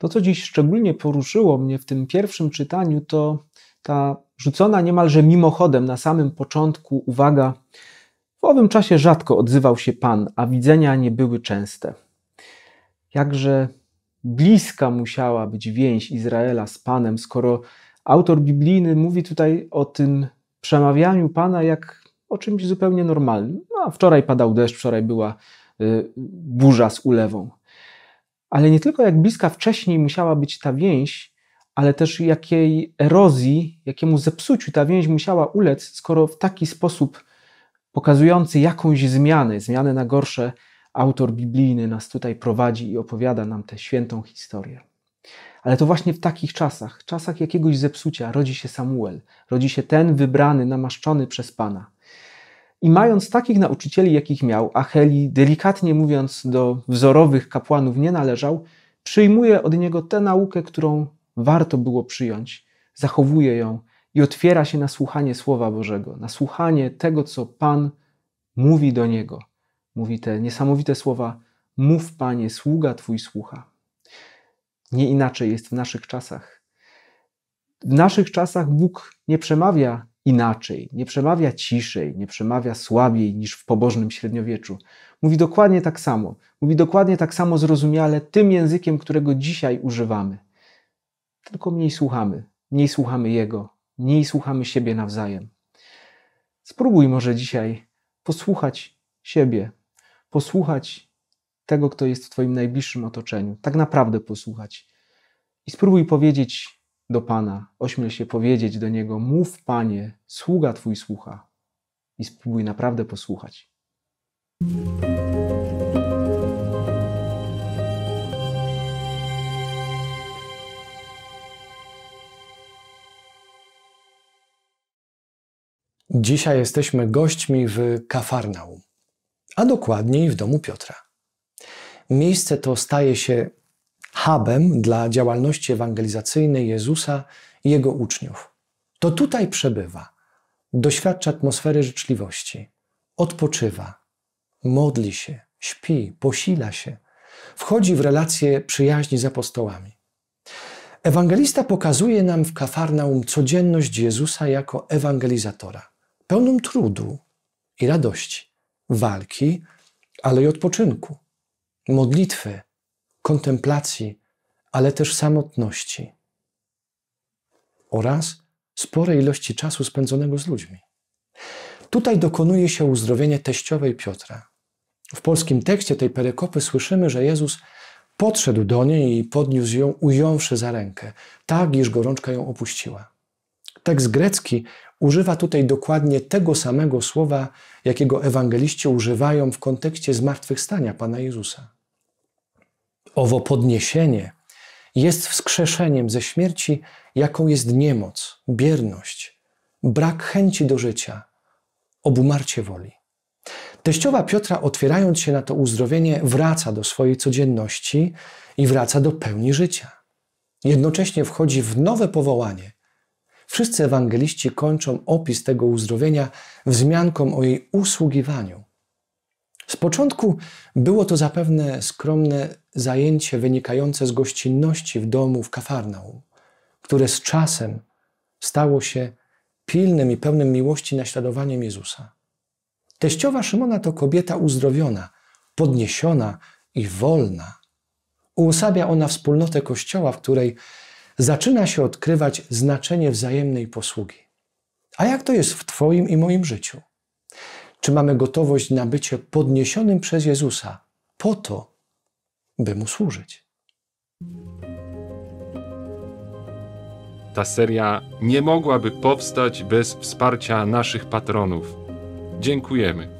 To, co dziś szczególnie poruszyło mnie w tym pierwszym czytaniu, to ta rzucona niemalże mimochodem na samym początku uwaga: W owym czasie rzadko odzywał się Pan, a widzenia nie były częste. Jakże bliska musiała być więź Izraela z Panem, skoro autor biblijny mówi tutaj o tym przemawianiu Pana jak o czymś zupełnie normalnym. No, a wczoraj padał deszcz, wczoraj była y, burza z ulewą ale nie tylko jak bliska wcześniej musiała być ta więź, ale też jakiej erozji, jakiemu zepsuciu ta więź musiała ulec, skoro w taki sposób pokazujący jakąś zmianę, zmianę na gorsze, autor biblijny nas tutaj prowadzi i opowiada nam tę świętą historię. Ale to właśnie w takich czasach, czasach jakiegoś zepsucia, rodzi się Samuel, rodzi się ten wybrany, namaszczony przez Pana. I mając takich nauczycieli, jakich miał, Acheli, delikatnie mówiąc, do wzorowych kapłanów nie należał, przyjmuje od niego tę naukę, którą warto było przyjąć, zachowuje ją i otwiera się na słuchanie Słowa Bożego, na słuchanie tego, co Pan mówi do niego. Mówi te niesamowite słowa: Mów, Panie, sługa Twój słucha. Nie inaczej jest w naszych czasach. W naszych czasach Bóg nie przemawia inaczej, nie przemawia ciszej, nie przemawia słabiej niż w pobożnym średniowieczu. Mówi dokładnie tak samo, mówi dokładnie tak samo zrozumiale tym językiem, którego dzisiaj używamy. Tylko mniej słuchamy, mniej słuchamy Jego, mniej słuchamy siebie nawzajem. Spróbuj może dzisiaj posłuchać siebie, posłuchać tego, kto jest w Twoim najbliższym otoczeniu, tak naprawdę posłuchać. I spróbuj powiedzieć do Pana, ośmiel się powiedzieć do Niego: Mów, Panie, sługa Twój słucha. I spróbuj naprawdę posłuchać. Dzisiaj jesteśmy gośćmi w Kafarnaum, a dokładniej w domu Piotra. Miejsce to staje się hubem dla działalności ewangelizacyjnej Jezusa i jego uczniów. To tutaj przebywa, doświadcza atmosfery życzliwości, odpoczywa, modli się, śpi, posila się, wchodzi w relacje przyjaźni z apostołami. Ewangelista pokazuje nam w Kafarnaum codzienność Jezusa jako ewangelizatora, pełną trudu i radości, walki, ale i odpoczynku, modlitwy, kontemplacji, ale też samotności oraz sporej ilości czasu spędzonego z ludźmi. Tutaj dokonuje się uzdrowienie teściowej Piotra. W polskim tekście tej perekopy słyszymy, że Jezus podszedł do niej i podniósł ją, ująwszy za rękę, tak iż gorączka ją opuściła. Tekst grecki używa tutaj dokładnie tego samego słowa, jakiego ewangeliści używają w kontekście zmartwychwstania Pana Jezusa. Owo podniesienie jest wskrzeszeniem ze śmierci, jaką jest niemoc, bierność, brak chęci do życia, obumarcie woli. Teściowa Piotra, otwierając się na to uzdrowienie, wraca do swojej codzienności i wraca do pełni życia. Jednocześnie wchodzi w nowe powołanie. Wszyscy ewangeliści kończą opis tego uzdrowienia wzmianką o jej usługiwaniu. Z początku było to zapewne skromne zajęcie wynikające z gościnności w domu w Kafarnaum, które z czasem stało się pilnym i pełnym miłości naśladowaniem Jezusa. Teściowa Szymona to kobieta uzdrowiona, podniesiona i wolna. Uosabia ona wspólnotę Kościoła, w której zaczyna się odkrywać znaczenie wzajemnej posługi. A jak to jest w Twoim i moim życiu? Czy mamy gotowość na bycie podniesionym przez Jezusa po to, by mu służyć. Ta seria nie mogłaby powstać bez wsparcia naszych patronów. Dziękujemy.